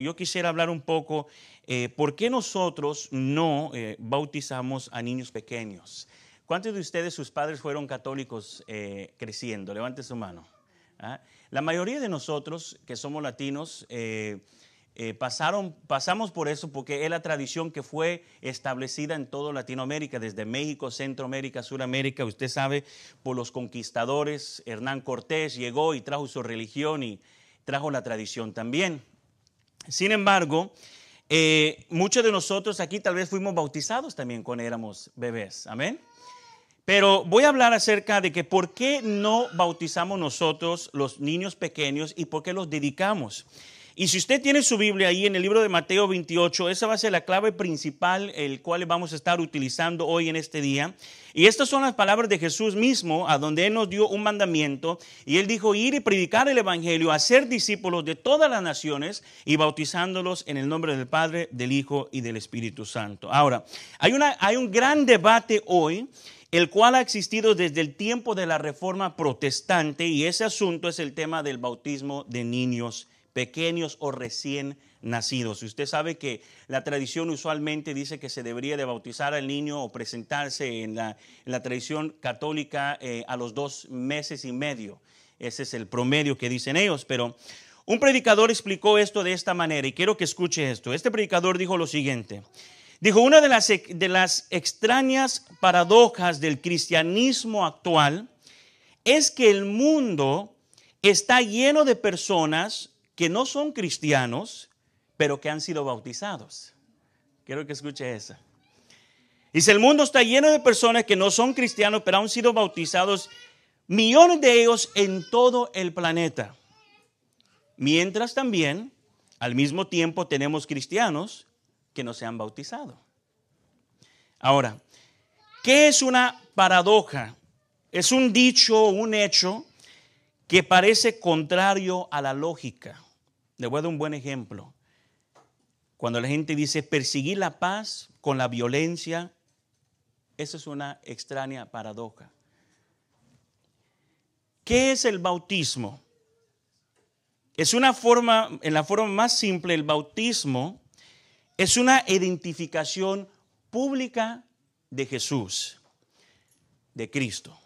Yo quisiera hablar un poco eh, por qué nosotros no eh, bautizamos a niños pequeños. ¿Cuántos de ustedes, sus padres fueron católicos eh, creciendo? Levante su mano. ¿ah? La mayoría de nosotros que somos latinos pasamos por eso porque es la tradición que fue establecida en toda Latinoamérica, desde México, Centroamérica, Suramérica. Usted sabe, por los conquistadores, Hernán Cortés llegó y trajo su religión y trajo la tradición también. Sin embargo, eh, muchos de nosotros aquí tal vez fuimos bautizados también cuando éramos bebés. Amén. Pero voy a hablar acerca de que por qué no bautizamos nosotros los niños pequeños y por qué los dedicamos. Y si usted tiene su Biblia ahí en el libro de Mateo 28, esa va a ser la clave principal, el cual vamos a estar utilizando hoy en este día. Y estas son las palabras de Jesús mismo, a donde Él nos dio un mandamiento. Y Él dijo, ir y predicar el Evangelio, hacer discípulos de todas las naciones y bautizándolos en el nombre del Padre, del Hijo y del Espíritu Santo. Ahora, hay, hay un gran debate hoy el cual ha existido desde el tiempo de la Reforma Protestante y ese asunto es el tema del bautismo de niños pequeños o recién nacidos. Y usted sabe que la tradición usualmente dice que se debería de bautizar al niño o presentarse en la, tradición católica eh, a los dos meses y medio. Ese es el promedio que dicen ellos, pero un predicador explicó esto de esta manera y quiero que escuche esto. Este predicador dijo lo siguiente. Dijo, una de las, de las extrañas paradojas del cristianismo actual es que el mundo está lleno de personas que no son cristianos, pero que han sido bautizados. Quiero que escuche esa. Dice, el mundo está lleno de personas que no son cristianos, pero han sido bautizados, millones de ellos en todo el planeta. Mientras también, al mismo tiempo, tenemos cristianos que no se han bautizado. Ahora, ¿qué es una paradoja? Es un dicho, un hecho que parece contrario a la lógica. Le voy a dar un buen ejemplo. Cuando la gente dice perseguir la paz con la violencia, esa es una extraña paradoja. ¿Qué es el bautismo? Es una forma, en la forma más simple, el bautismo es una identificación pública de Jesús, de Cristo.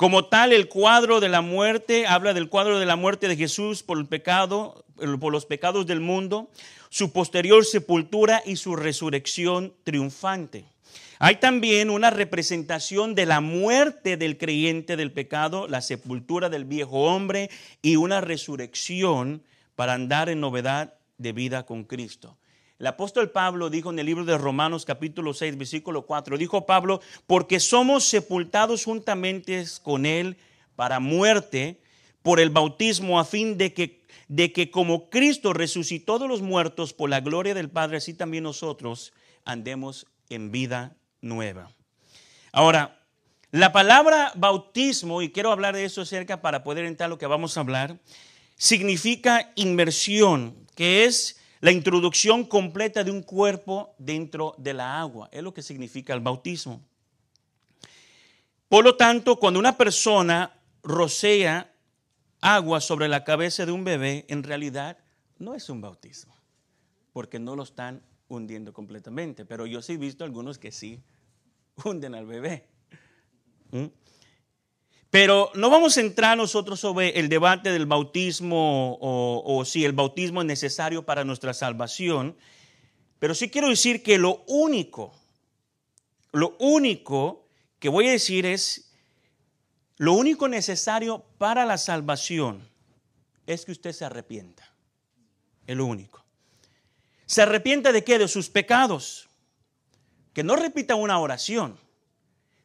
Como tal, el cuadro de la muerte habla del cuadro de la muerte de Jesús por por los pecados del mundo, su posterior sepultura y su resurrección triunfante. Hay también una representación de la muerte del creyente del pecado, la sepultura del viejo hombre y una resurrección para andar en novedad de vida con Cristo. El apóstol Pablo dijo en el libro de Romanos capítulo 6, versículo 4, dijo Pablo, porque somos sepultados juntamente con él para muerte por el bautismo a fin de que, de que como Cristo resucitó de los muertos por la gloria del Padre, así también nosotros andemos en vida nueva. Ahora, la palabra bautismo, y quiero hablar de eso cerca para poder entrar a lo que vamos a hablar, significa inmersión, que es la introducción completa de un cuerpo dentro de la agua. Es lo que significa el bautismo. Por lo tanto, cuando una persona rocea agua sobre la cabeza de un bebé, en realidad no es un bautismo, porque no lo están hundiendo completamente. Pero yo sí he visto algunos que sí hunden al bebé. ¿Mm? Pero no vamos a entrar nosotros sobre el debate del bautismo o, si el bautismo es necesario para nuestra salvación, pero sí quiero decir que lo único, lo único que voy a decir es, lo único necesario para la salvación es que usted se arrepienta. Es lo único. ¿Se arrepienta de qué? De sus pecados. Que no repita una oración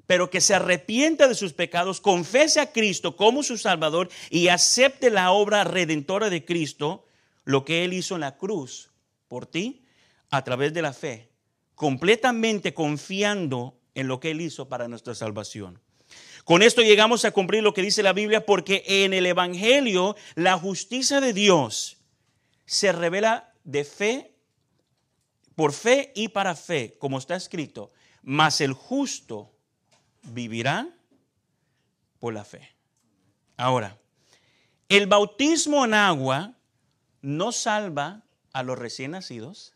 pero que se arrepienta de sus pecados, confese a Cristo como su Salvador y acepte la obra redentora de Cristo, lo que Él hizo en la cruz por ti, a través de la fe, completamente confiando en lo que Él hizo para nuestra salvación. Con esto llegamos a cumplir lo que dice la Biblia, porque en el Evangelio la justicia de Dios se revela de fe, por fe y para fe, como está escrito, mas el justo Vivirá por la fe. Ahora, el bautismo en agua no salva a los recién nacidos,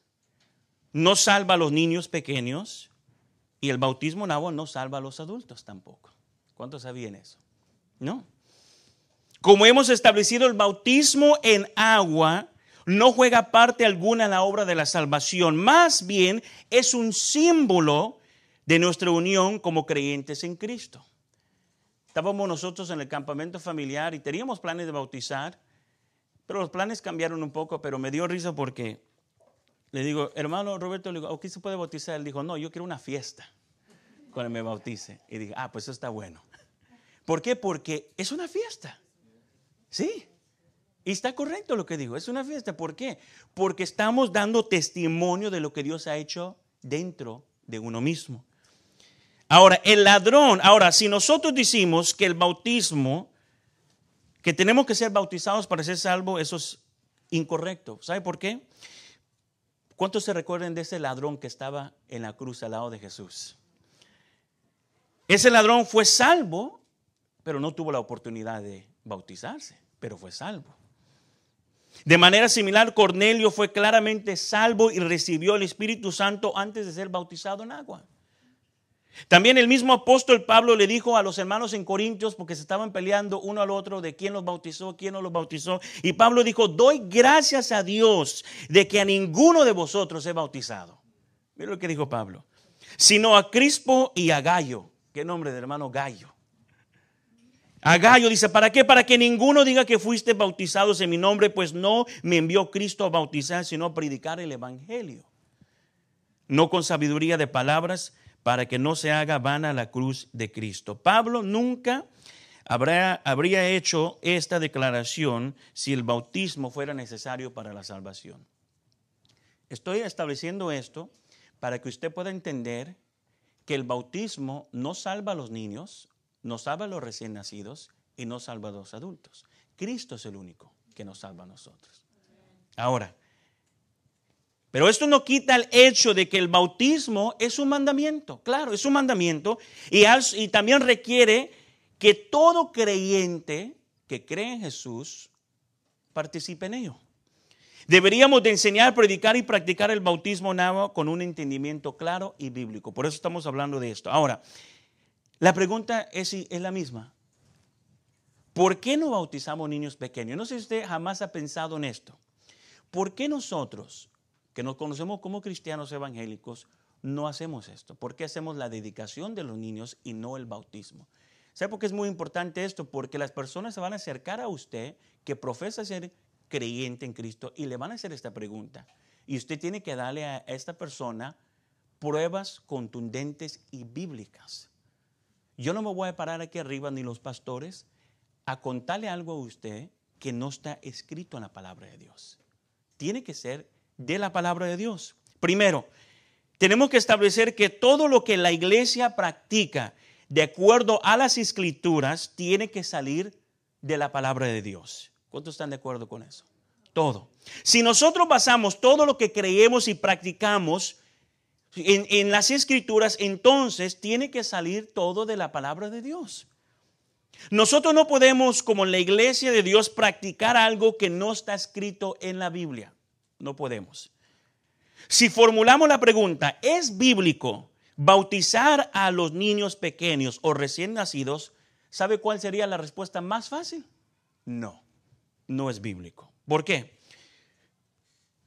no salva a los niños pequeños y el bautismo en agua no salva a los adultos tampoco. ¿Cuántos sabían eso? No. Como hemos establecido, el bautismo en agua no juega parte alguna en la obra de la salvación, más bien es un símbolo de nuestra unión como creyentes en Cristo. Estábamos nosotros en el campamento familiar y teníamos planes de bautizar, pero los planes cambiaron un poco, pero me dio risa porque le digo, hermano Roberto, le digo, se puede bautizar? Él dijo, no, yo quiero una fiesta cuando me bautice. Y dije, ah, pues eso está bueno. ¿Por qué? Porque es una fiesta. Sí. Y está correcto lo que digo, es una fiesta. ¿Por qué? Porque estamos dando testimonio de lo que Dios ha hecho dentro de uno mismo. Ahora, el ladrón, ahora, si nosotros decimos que el bautismo, que tenemos que ser bautizados para ser salvos, eso es incorrecto. ¿Sabe por qué? ¿Cuántos se recuerdan de ese ladrón que estaba en la cruz al lado de Jesús? Ese ladrón fue salvo, pero no tuvo la oportunidad de bautizarse, pero fue salvo. De manera similar, Cornelio fue claramente salvo y recibió el Espíritu Santo antes de ser bautizado en agua. También el mismo apóstol Pablo le dijo a los hermanos en Corintios, porque se estaban peleando uno al otro de quién los bautizó, quién no los bautizó. Y Pablo dijo, doy gracias a Dios de que a ninguno de vosotros he bautizado. Mira lo que dijo Pablo. Sino a Crispo y a Gallo. ¿Qué nombre de hermano Gallo? A Gallo dice, ¿para qué? Para que ninguno diga que fuiste bautizados en mi nombre, pues no me envió Cristo a bautizar, sino a predicar el Evangelio. No con sabiduría de palabras, para que no se haga vana la cruz de Cristo. Pablo nunca habría hecho esta declaración si el bautismo fuera necesario para la salvación. Estoy estableciendo esto para que usted pueda entender que el bautismo no salva a los niños, no salva a los recién nacidos y no salva a los adultos. Cristo es el único que nos salva a nosotros. Ahora, pero esto no quita el hecho de que el bautismo es un mandamiento, claro, es un mandamiento y, también requiere que todo creyente que cree en Jesús participe en ello. Deberíamos de enseñar, predicar y practicar el bautismo con un entendimiento claro y bíblico. Por eso estamos hablando de esto. Ahora, la pregunta es, es la misma. ¿Por qué no bautizamos niños pequeños? No sé si usted jamás ha pensado en esto. ¿Por qué nosotros que nos conocemos como cristianos evangélicos, no hacemos esto. ¿Por qué hacemos la dedicación de los niños y no el bautismo? ¿Sabe por qué es muy importante esto? Porque las personas se van a acercar a usted que profesa ser creyente en Cristo y le van a hacer esta pregunta. Y usted tiene que darle a esta persona pruebas contundentes y bíblicas. Yo no me voy a parar aquí arriba, ni los pastores, a contarle algo a usted que no está escrito en la palabra de Dios. Tiene que ser de la palabra de Dios. Primero, tenemos que establecer que todo lo que la iglesia practica de acuerdo a las escrituras tiene que salir de la palabra de Dios. ¿Cuántos están de acuerdo con eso? Todo. Si nosotros basamos todo lo que creemos y practicamos en, en las escrituras, entonces tiene que salir todo de la palabra de Dios. Nosotros no podemos, como la iglesia de Dios, practicar algo que no está escrito en la Biblia. No podemos. Si formulamos la pregunta, ¿es bíblico bautizar a los niños pequeños o recién nacidos? ¿Sabe cuál sería la respuesta más fácil? No, no es bíblico. ¿Por qué?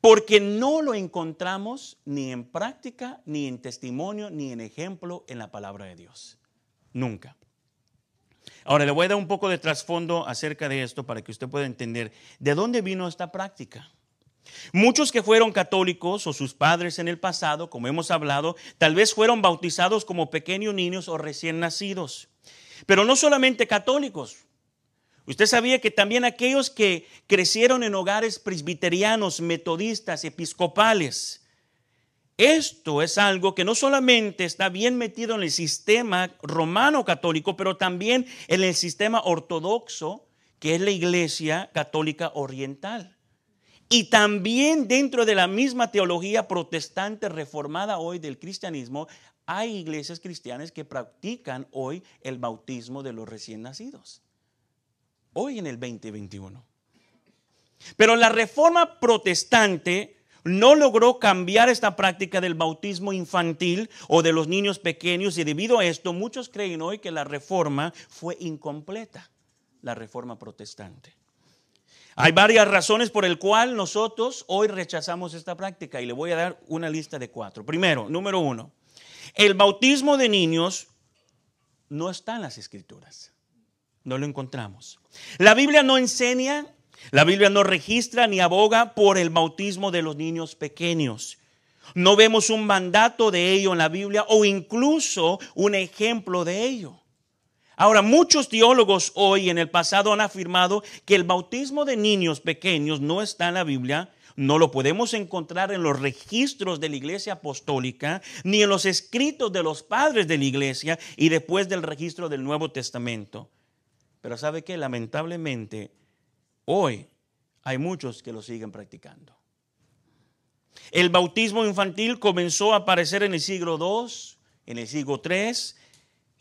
Porque no lo encontramos ni en práctica, ni en testimonio, ni en ejemplo en la palabra de Dios. Nunca. Ahora, le voy a dar un poco de trasfondo acerca de esto para que usted pueda entender de dónde vino esta práctica. Muchos que fueron católicos o sus padres en el pasado, como hemos hablado, tal vez fueron bautizados como pequeños niños o recién nacidos. Pero no solamente católicos. Usted sabía que también aquellos que crecieron en hogares presbiterianos, metodistas, episcopales, esto es algo que no solamente está bien metido en el sistema romano católico, pero también en el sistema ortodoxo, que es la Iglesia Católica Oriental. Y también dentro de la misma teología protestante reformada hoy del cristianismo, hay iglesias cristianas que practican hoy el bautismo de los recién nacidos. Hoy en el 2021. Pero la reforma protestante no logró cambiar esta práctica del bautismo infantil o de los niños pequeños y debido a esto muchos creen hoy que la reforma fue incompleta, la reforma protestante. Hay varias razones por el cual nosotros hoy rechazamos esta práctica y le voy a dar una lista de cuatro. Primero, número uno, el bautismo de niños no está en las escrituras. No lo encontramos. La Biblia no enseña, la Biblia no registra ni aboga por el bautismo de los niños pequeños. No vemos un mandato de ello en la Biblia o incluso un ejemplo de ello. Ahora, muchos teólogos hoy en el pasado han afirmado que el bautismo de niños pequeños no está en la Biblia, no lo podemos encontrar en los registros de la iglesia apostólica, ni en los escritos de los padres de la iglesia y después del registro del Nuevo Testamento. Pero sabe qué? lamentablemente hoy hay muchos que lo siguen practicando. El bautismo infantil comenzó a aparecer en el siglo II, en el siglo III,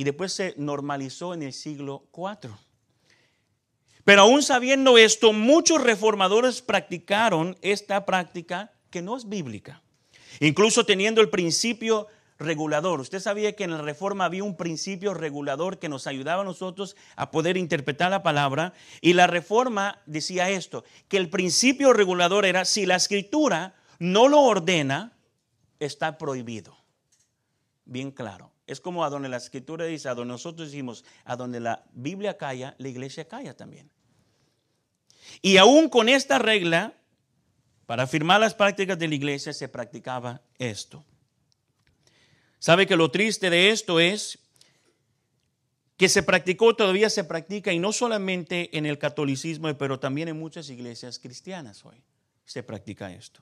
y después se normalizó en el siglo IV. Pero aún sabiendo esto, muchos reformadores practicaron esta práctica que no es bíblica, incluso teniendo el principio regulador. Usted sabía que en la Reforma había un principio regulador que nos ayudaba a nosotros a poder interpretar la palabra. Y la Reforma decía esto, que el principio regulador era, si la escritura no lo ordena, está prohibido. Bien claro. Es como a donde la escritura dice, a donde nosotros decimos, a donde la Biblia calla, la iglesia calla también. Y aún con esta regla, para afirmar las prácticas de la iglesia, se practicaba esto. ¿Sabe que lo triste de esto es que se practicó, todavía se practica, y no solamente en el catolicismo, pero también en muchas iglesias cristianas hoy se practica esto.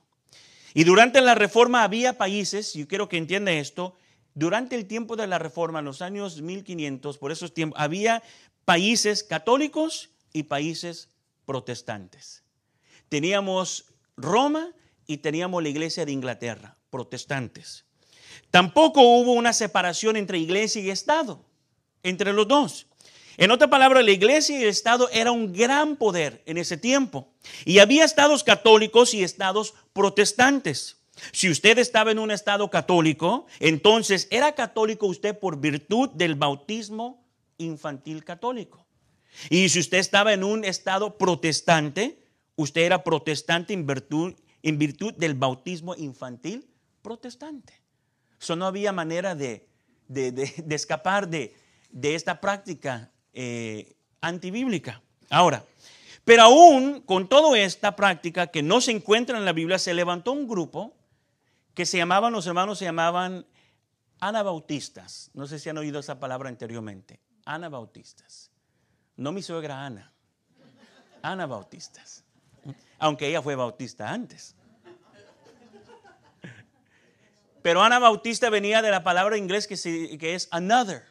Y durante la reforma había países, y quiero que entienda esto, durante el tiempo de la Reforma, en los años 1500, por esos tiempos, había países católicos y países protestantes. Teníamos Roma y teníamos la Iglesia de Inglaterra, protestantes. Tampoco hubo una separación entre Iglesia y Estado, entre los dos. En otra palabra, la iglesia y el Estado era un gran poder en ese tiempo. Y había estados católicos y estados protestantes. Si usted estaba en un estado católico, entonces era católico usted por virtud del bautismo infantil católico. Y si usted estaba en un estado protestante, usted era protestante en virtud, del bautismo infantil protestante. Eso no había manera de, escapar de, esta práctica eh, antibíblica. Ahora, pero aún con toda esta práctica que no se encuentra en la Biblia, se levantó un grupo que se llamaban, los hermanos se llamaban anabautistas. No sé si han oído esa palabra anteriormente. Anabautistas. No mi suegra Ana. Anabautistas. Aunque ella fue bautista antes. Pero Ana Bautista venía de la palabra inglés que, que es another,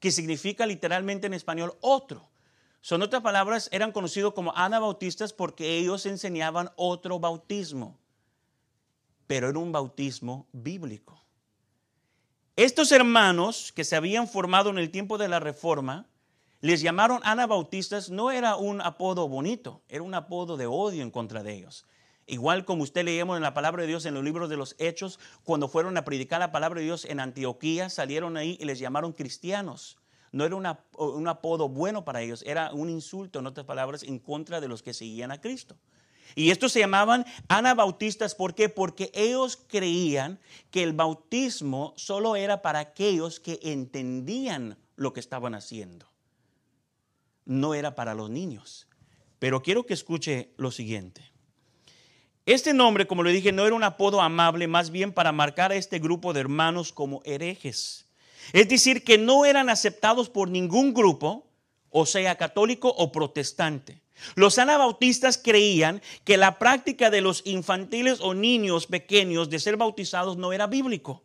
que significa literalmente en español otro. Son otras palabras, eran conocidos como Bautistas porque ellos enseñaban otro bautismo pero era un bautismo bíblico. Estos hermanos que se habían formado en el tiempo de la Reforma, les llamaron anabautistas, no era un apodo bonito, era un apodo de odio en contra de ellos. Igual como usted leemos en la palabra de Dios en los libros de los Hechos, cuando fueron a predicar la palabra de Dios en Antioquía, salieron ahí y les llamaron cristianos. No era un apodo bueno para ellos, era un insulto, en otras palabras, en contra de los que seguían a Cristo. Y estos se llamaban anabautistas, ¿por qué? Porque ellos creían que el bautismo solo era para aquellos que entendían lo que estaban haciendo. No era para los niños. Pero quiero que escuche lo siguiente. Este nombre, como le dije, no era un apodo amable, más bien para marcar a este grupo de hermanos como herejes. Es decir, que no eran aceptados por ningún grupo, o sea, católico o protestante. Los anabautistas creían que la práctica de los infantiles o niños pequeños de ser bautizados no era bíblico.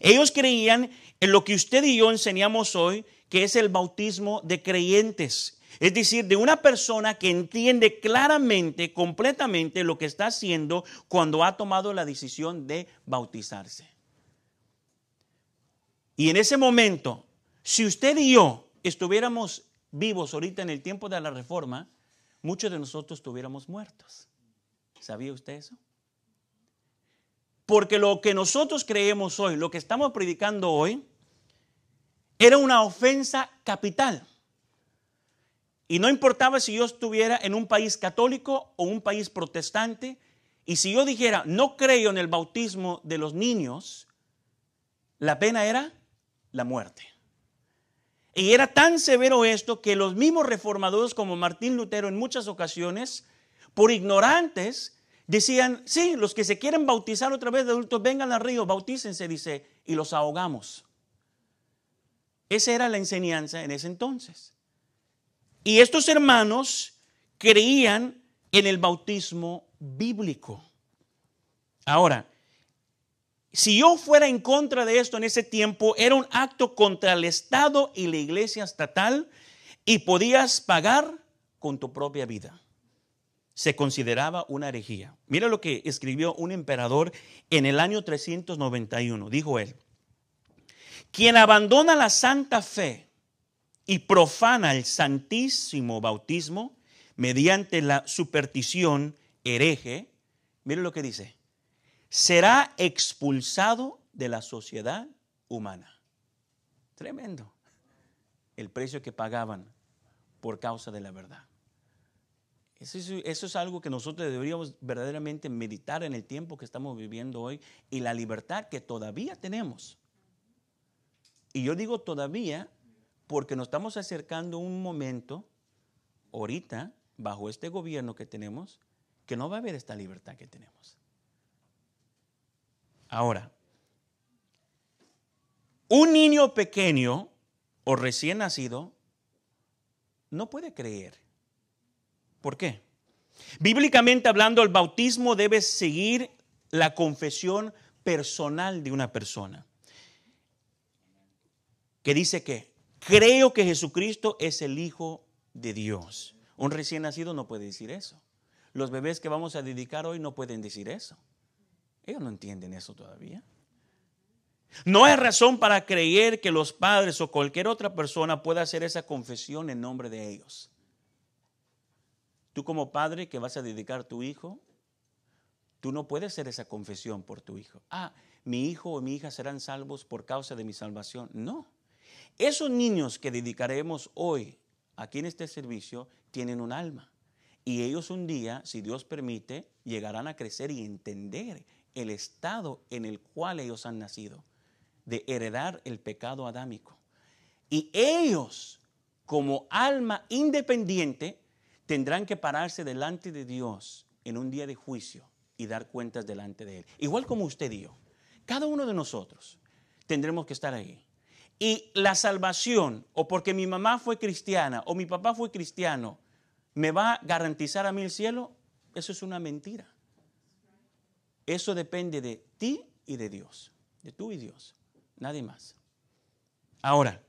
Ellos creían en lo que usted y yo enseñamos hoy, que es el bautismo de creyentes. Es decir, de una persona que entiende claramente, completamente lo que está haciendo cuando ha tomado la decisión de bautizarse. Y en ese momento, si usted y yo estuviéramos vivos ahorita en el tiempo de la reforma, muchos de nosotros estuviéramos muertos. ¿Sabía usted eso? Porque lo que nosotros creemos hoy, lo que estamos predicando hoy, era una ofensa capital. Y no importaba si yo estuviera en un país católico o un país protestante, y si yo dijera, no creo en el bautismo de los niños, la pena era la muerte. Y era tan severo esto que los mismos reformadores como Martín Lutero en muchas ocasiones, por ignorantes, decían, sí, los que se quieren bautizar otra vez de adultos, vengan al río, bautícense, dice, y los ahogamos. Esa era la enseñanza en ese entonces. Y estos hermanos creían en el bautismo bíblico. Ahora, si yo fuera en contra de esto en ese tiempo, era un acto contra el Estado y la iglesia estatal y podías pagar con tu propia vida. Se consideraba una herejía. Mira lo que escribió un emperador en el año 391. Dijo él, quien abandona la santa fe y profana el santísimo bautismo mediante la superstición hereje, Mira lo que dice, será expulsado de la sociedad humana. Tremendo el precio que pagaban por causa de la verdad. Eso es, algo que nosotros deberíamos verdaderamente meditar en el tiempo que estamos viviendo hoy y la libertad que todavía tenemos. Y yo digo todavía porque nos estamos acercando un momento, ahorita, bajo este gobierno que tenemos, que no va a haber esta libertad que tenemos. Ahora, un niño pequeño o recién nacido no puede creer. ¿Por qué? Bíblicamente hablando, el bautismo debe seguir la confesión personal de una persona. Que dice que creo que Jesucristo es el Hijo de Dios. Un recién nacido no puede decir eso. Los bebés que vamos a dedicar hoy no pueden decir eso. Ellos no entienden eso todavía. No hay razón para creer que los padres o cualquier otra persona pueda hacer esa confesión en nombre de ellos. Tú como padre que vas a dedicar tu hijo, tú no puedes hacer esa confesión por tu hijo. Ah, mi hijo o mi hija serán salvos por causa de mi salvación. No. Esos niños que dedicaremos hoy aquí en este servicio tienen un alma. Y ellos un día, si Dios permite, llegarán a crecer y entender el estado en el cual ellos han nacido, de heredar el pecado adámico. Y ellos, como alma independiente, tendrán que pararse delante de Dios en un día de juicio y dar cuentas delante de Él. Igual como usted y yo, cada uno de nosotros tendremos que estar ahí. Y la salvación, o porque mi mamá fue cristiana o mi papá fue cristiano, me va a garantizar a mí el cielo, eso es una mentira. Eso depende de ti y de Dios, de tú y Dios, nadie más. Ahora,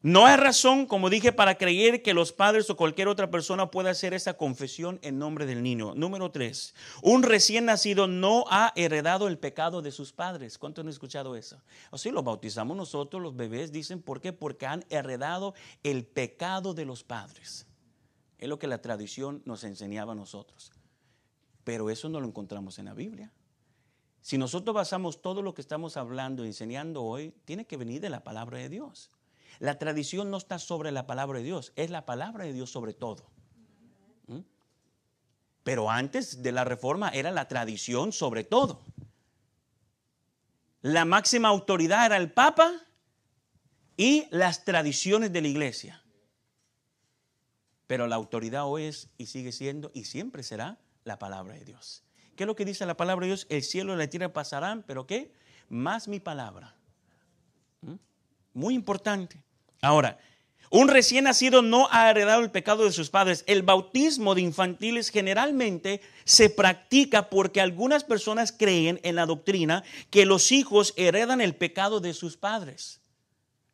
no hay razón, como dije, para creer que los padres o cualquier otra persona pueda hacer esa confesión en nombre del niño. Número tres, un recién nacido no ha heredado el pecado de sus padres. ¿Cuántos han escuchado eso? Si lo bautizamos nosotros, los bebés dicen, ¿por qué? Porque han heredado el pecado de los padres. Es lo que la tradición nos enseñaba a nosotros. Pero eso no lo encontramos en la Biblia. Si nosotros basamos todo lo que estamos hablando y enseñando hoy, tiene que venir de la palabra de Dios. La tradición no está sobre la palabra de Dios, es la palabra de Dios sobre todo. ¿Mm? Pero antes de la reforma era la tradición sobre todo. La máxima autoridad era el Papa y las tradiciones de la iglesia. Pero la autoridad hoy es y sigue siendo y siempre será la palabra de Dios. ¿Qué es lo que dice la palabra de Dios? El cielo y la tierra pasarán, pero ¿qué? Más mi palabra. ¿Mm? Muy importante. Ahora, un recién nacido no ha heredado el pecado de sus padres. El bautismo de infantiles generalmente se practica porque algunas personas creen en la doctrina que los hijos heredan el pecado de sus padres.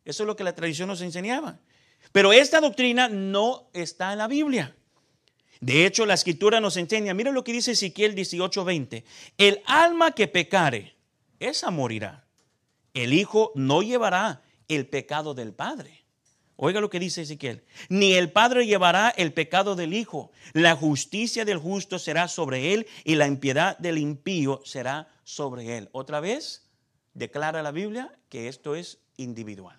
Eso es lo que la tradición nos enseñaba. Pero esta doctrina no está en la Biblia. De hecho, la escritura nos enseña, mira lo que dice Ezequiel 18:20, el alma que pecare, esa morirá. El hijo no llevará el pecado del padre. Oiga lo que dice Ezequiel, ni el padre llevará el pecado del hijo, la justicia del justo será sobre él y la impiedad del impío será sobre él. Otra vez, declara la Biblia que esto es individual.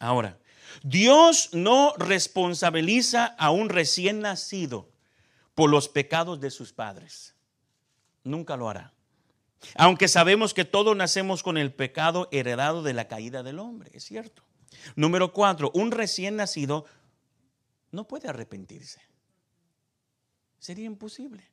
Ahora, Dios no responsabiliza a un recién nacido por los pecados de sus padres. Nunca lo hará. Aunque sabemos que todos nacemos con el pecado heredado de la caída del hombre, es cierto. Número cuatro, un recién nacido no puede arrepentirse. Sería imposible.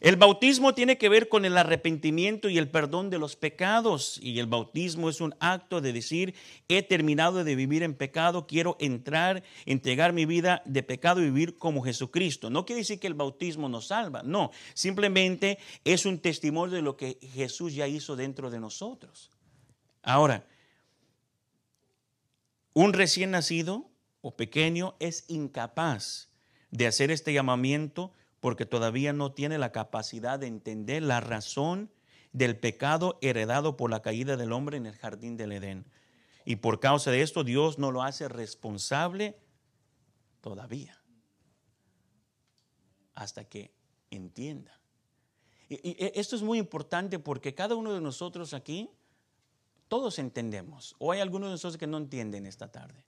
El bautismo tiene que ver con el arrepentimiento y el perdón de los pecados. Y el bautismo es un acto de decir, he terminado de vivir en pecado, quiero entrar, entregar mi vida de pecado y vivir como Jesucristo. No quiere decir que el bautismo nos salva, no, simplemente es un testimonio de lo que Jesús ya hizo dentro de nosotros. Ahora, un recién nacido o pequeño es incapaz de hacer este llamamiento porque todavía no tiene la capacidad de entender la razón del pecado heredado por la caída del hombre en el jardín del Edén. Y por causa de esto Dios no lo hace responsable todavía, hasta que entienda. Y, e, esto es muy importante porque cada uno de nosotros aquí, todos entendemos, o hay algunos de nosotros que no entienden esta tarde.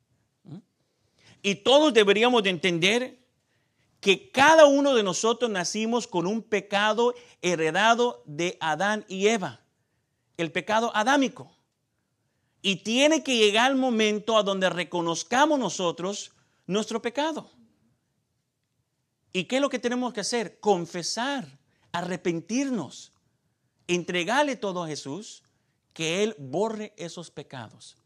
Y todos deberíamos de entender que cada uno de nosotros nacimos con un pecado heredado de Adán y Eva, el pecado adámico. Y tiene que llegar el momento a donde reconozcamos nosotros nuestro pecado. ¿Y qué es lo que tenemos que hacer? Confesar, arrepentirnos, entregarle todo a Jesús, que Él borre esos pecados.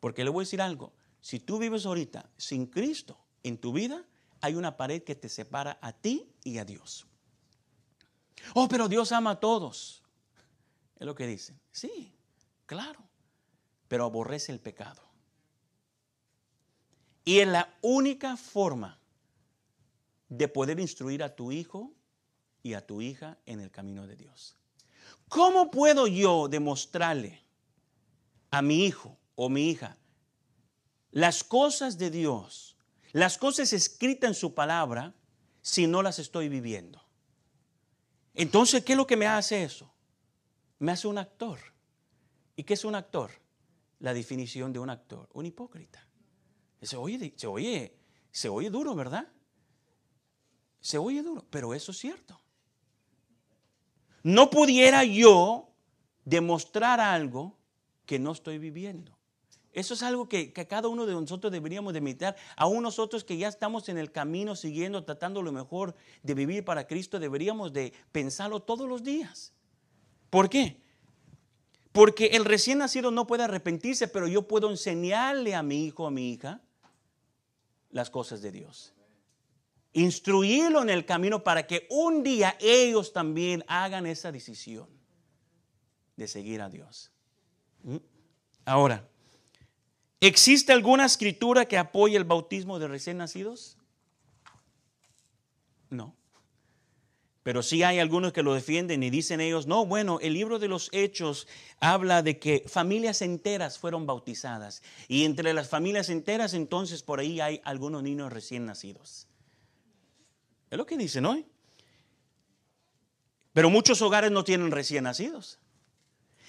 Porque le voy a decir algo, si tú vives ahorita sin Cristo en tu vida, hay una pared que te separa a ti y a Dios. Oh, pero Dios ama a todos. Es lo que dicen. Sí, claro. Pero aborrece el pecado. Y es la única forma de poder instruir a tu hijo y a tu hija en el camino de Dios. ¿Cómo puedo yo demostrarle a mi hijo o mi hija las cosas de Dios las cosas escritas en su palabra si no las estoy viviendo. Entonces, ¿qué es lo que me hace eso? Me hace un actor. ¿Y qué es un actor? La definición de un actor, un hipócrita. Se oye, oye, se oye duro, ¿verdad? Se oye duro, pero eso es cierto. No pudiera yo demostrar algo que no estoy viviendo. Eso es algo que, cada uno de nosotros deberíamos de meditar. Aún nosotros que ya estamos en el camino siguiendo, tratando lo mejor de vivir para Cristo, deberíamos de pensarlo todos los días. ¿Por qué? Porque el recién nacido no puede arrepentirse, pero yo puedo enseñarle a mi hijo, a mi hija, las cosas de Dios. Instruirlo en el camino para que un día ellos también hagan esa decisión de seguir a Dios. ¿Mm? Ahora, ¿Existe alguna escritura que apoye el bautismo de recién nacidos? No. Pero sí hay algunos que lo defienden y dicen ellos, no, bueno, el libro de los hechos habla de que familias enteras fueron bautizadas. Y entre las familias enteras entonces por ahí hay algunos niños recién nacidos. Es lo que dicen hoy. Pero muchos hogares no tienen recién nacidos.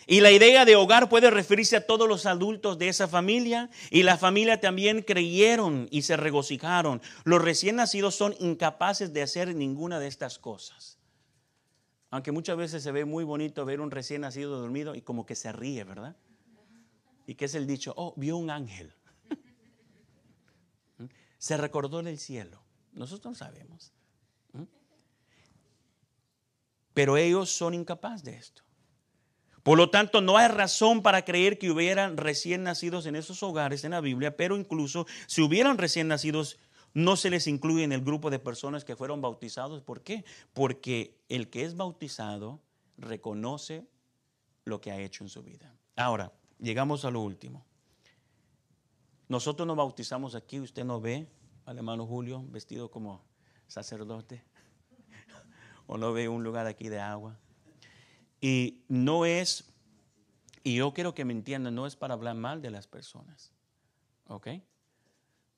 Y la idea de hogar puede referirse a todos los adultos de esa familia y la familia también creyeron y se regocijaron. Los recién nacidos son incapaces de hacer ninguna de estas cosas. Aunque muchas veces se ve muy bonito ver un recién nacido dormido y como que se ríe, ¿verdad? Y que es el dicho, oh, vio un ángel. ¿Mm? se recordó en el cielo. Nosotros no sabemos. ¿Mm? Pero ellos son incapaces de esto. Por lo tanto, no hay razón para creer que hubieran recién nacidos en esos hogares en la Biblia, pero incluso si hubieran recién nacidos, no se les incluye en el grupo de personas que fueron bautizados. ¿Por qué? Porque el que es bautizado reconoce lo que ha hecho en su vida. Ahora, llegamos a lo último. Nosotros nos bautizamos aquí, usted no ve, al hermano Julio, vestido como sacerdote, o no ve un lugar aquí de agua. Y no es, y yo quiero que me entiendan, no es para hablar mal de las personas. ¿Ok?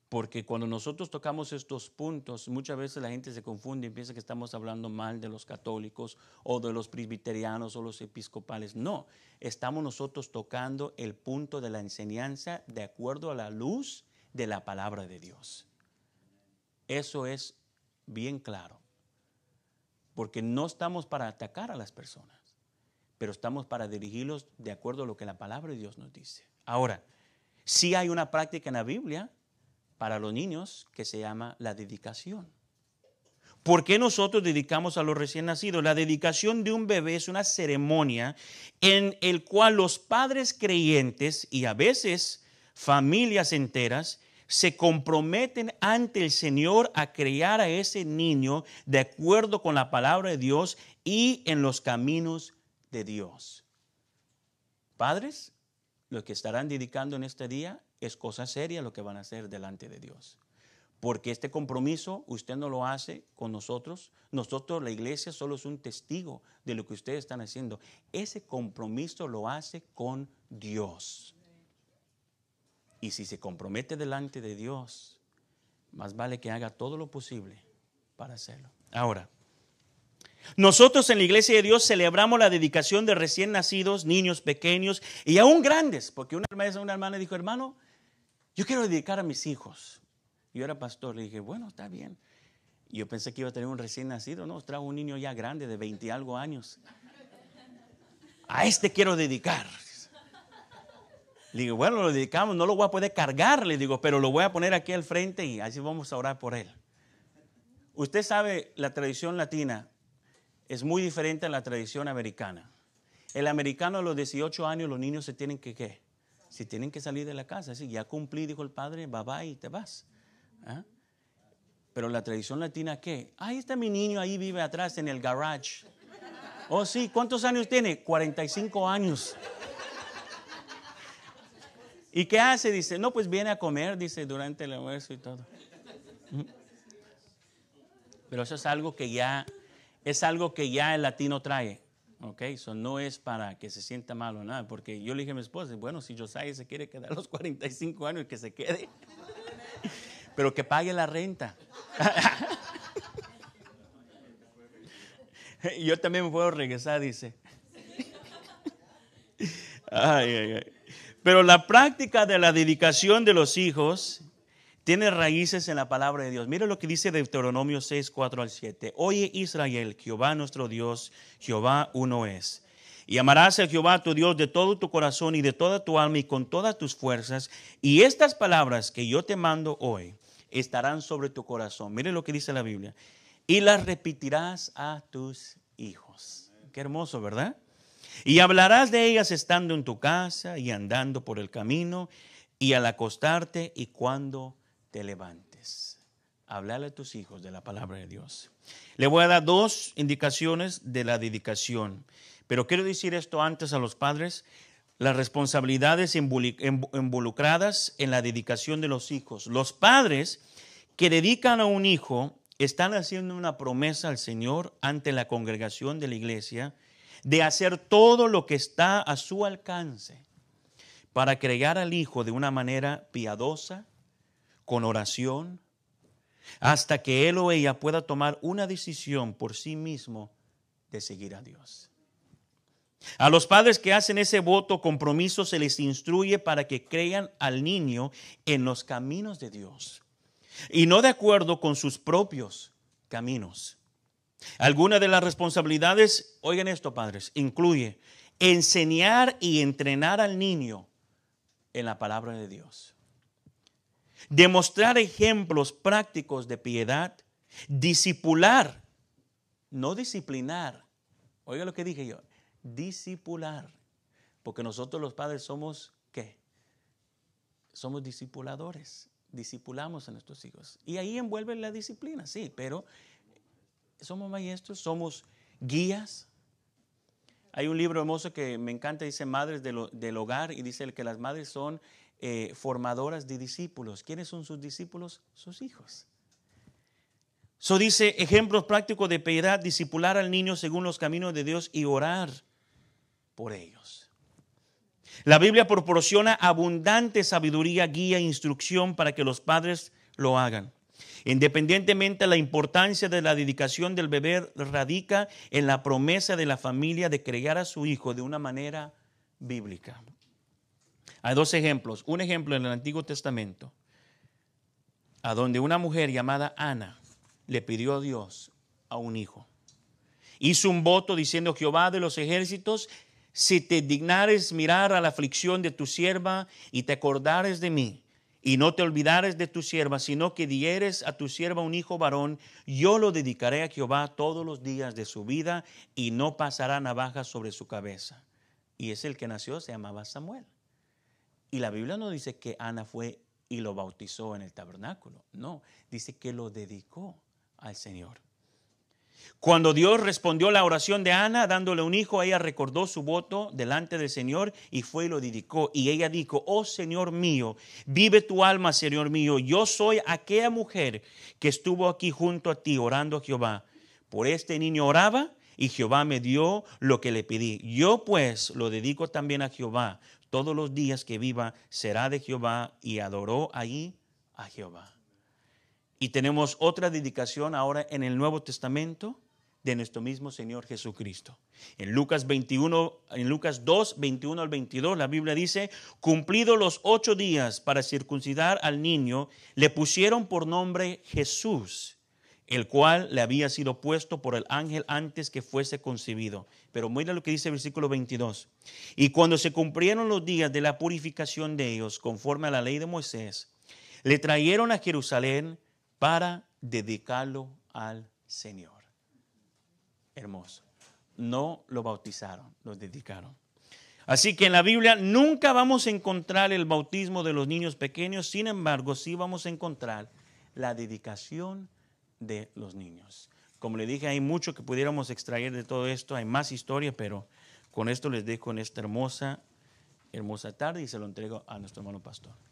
Porque cuando nosotros tocamos estos puntos, muchas veces la gente se confunde y piensa que estamos hablando mal de los católicos o de los presbiterianos o los episcopales. No, estamos nosotros tocando el punto de la enseñanza de acuerdo a la luz de la palabra de Dios. Eso es bien claro. Porque no estamos para atacar a las personas pero estamos para dirigirlos de acuerdo a lo que la palabra de Dios nos dice. Ahora, sí hay una práctica en la Biblia para los niños que se llama la dedicación. ¿Por qué nosotros dedicamos a los recién nacidos? La dedicación de un bebé es una ceremonia en el cual los padres creyentes y a veces familias enteras se comprometen ante el Señor a criar a ese niño de acuerdo con la palabra de Dios y en los caminos de Dios. Padres, lo que estarán dedicando en este día es cosa seria lo que van a hacer delante de Dios. Porque este compromiso usted no lo hace con nosotros. Nosotros, la iglesia, solo es un testigo de lo que ustedes están haciendo. Ese compromiso lo hace con Dios. Y si se compromete delante de Dios, más vale que haga todo lo posible para hacerlo. Ahora, nosotros en la iglesia de Dios celebramos la dedicación de recién nacidos, niños pequeños y aún grandes, porque una hermana, una hermana dijo, hermano, yo quiero dedicar a mis hijos. Yo era pastor, le dije, bueno, está bien. yo pensé que iba a tener un recién nacido, no, trajo un niño ya grande de 20 algo años. A este quiero dedicar. Le digo, bueno, lo dedicamos, no lo voy a poder cargar, le digo, pero lo voy a poner aquí al frente y así vamos a orar por él. Usted sabe la tradición latina, es muy diferente a la tradición americana. El americano a los 18 años los niños se tienen que, ¿qué? Se tienen que salir de la casa. ya cumplí, dijo el padre, bye bye y te vas. ¿Ah? Pero la tradición latina, ¿qué? Ahí está mi niño, ahí vive atrás en el garage. Oh, sí, ¿cuántos años tiene? 45 años. ¿Y qué hace? Dice, no, pues viene a comer, dice, durante el almuerzo y todo. ¿Mm? Pero eso es algo que ya es algo que ya el latino trae. Ok, eso no es para que se sienta mal o nada, porque yo le dije a mi esposa, bueno, si Josiah se quiere quedar a los 45 años, que se quede, pero que pague la renta. yo también puedo regresar, dice. Pero la práctica de la dedicación de los hijos tiene raíces en la palabra de Dios. Mira lo que dice Deuteronomio 6, 4 al 7. Oye Israel, Jehová nuestro Dios, Jehová uno es. Y amarás a Jehová tu Dios de todo tu corazón y de toda tu alma y con todas tus fuerzas. Y estas palabras que yo te mando hoy estarán sobre tu corazón. Mire lo que dice la Biblia. Y las repetirás a tus hijos. Qué hermoso, ¿verdad? Y hablarás de ellas estando en tu casa y andando por el camino y al acostarte y cuando te levantes. Hablarle a tus hijos de la palabra de Dios. Le voy a dar dos indicaciones de la dedicación. Pero quiero decir esto antes a los padres. Las responsabilidades involucradas en la dedicación de los hijos. Los padres que dedican a un hijo están haciendo una promesa al Señor ante la congregación de la iglesia de hacer todo lo que está a su alcance para crear al hijo de una manera piadosa, con oración, hasta que él o ella pueda tomar una decisión por sí mismo de seguir a Dios. A los padres que hacen ese voto compromiso se les instruye para que crean al niño en los caminos de Dios y no de acuerdo con sus propios caminos. Alguna de las responsabilidades, oigan esto padres, incluye enseñar y entrenar al niño en la palabra de Dios demostrar ejemplos prácticos de piedad, disipular, no disciplinar. Oiga lo que dije yo, disipular, porque nosotros los padres somos qué? Somos discipuladores, disipulamos a nuestros hijos. Y ahí envuelve la disciplina, sí, pero somos maestros, somos guías. Hay un libro hermoso que me encanta, dice Madres del Hogar, y dice que las madres son eh, formadoras de discípulos. ¿Quiénes son sus discípulos? Sus hijos. Eso dice ejemplos prácticos de piedad, discipular al niño según los caminos de Dios y orar por ellos. La Biblia proporciona abundante sabiduría, guía e instrucción para que los padres lo hagan. Independientemente, la importancia de la dedicación del bebé radica en la promesa de la familia de crear a su hijo de una manera bíblica. Hay dos ejemplos. Un ejemplo en el Antiguo Testamento, a donde una mujer llamada Ana le pidió a Dios a un hijo. Hizo un voto diciendo, Jehová de los ejércitos, si te dignares mirar a la aflicción de tu sierva y te acordares de mí, y no te olvidares de tu sierva, sino que dieres a tu sierva un hijo varón, yo lo dedicaré a Jehová todos los días de su vida y no pasará navaja sobre su cabeza. Y es el que nació, se llamaba Samuel. Y la Biblia no dice que Ana fue y lo bautizó en el tabernáculo. No, dice que lo dedicó al Señor. Cuando Dios respondió la oración de Ana dándole un hijo, ella recordó su voto delante del Señor y fue y lo dedicó. Y ella dijo, oh Señor mío, vive tu alma, Señor mío. Yo soy aquella mujer que estuvo aquí junto a ti orando a Jehová. Por este niño oraba y Jehová me dio lo que le pedí. Yo pues lo dedico también a Jehová, todos los días que viva será de Jehová y adoró ahí a Jehová. Y tenemos otra dedicación ahora en el Nuevo Testamento de nuestro mismo Señor Jesucristo. En Lucas 21, en Lucas 2, 21 al 22, la Biblia dice, cumplidos los ocho días para circuncidar al niño, le pusieron por nombre Jesús el cual le había sido puesto por el ángel antes que fuese concebido. Pero mira lo que dice el versículo 22. Y cuando se cumplieron los días de la purificación de ellos, conforme a la ley de Moisés, le trajeron a Jerusalén para dedicarlo al Señor. Hermoso. No lo bautizaron, lo dedicaron. Así que en la Biblia nunca vamos a encontrar el bautismo de los niños pequeños, sin embargo, sí vamos a encontrar la dedicación de los niños. Como le dije, hay mucho que pudiéramos extraer de todo esto, hay más historia, pero con esto les dejo en esta hermosa, hermosa tarde y se lo entrego a nuestro hermano pastor.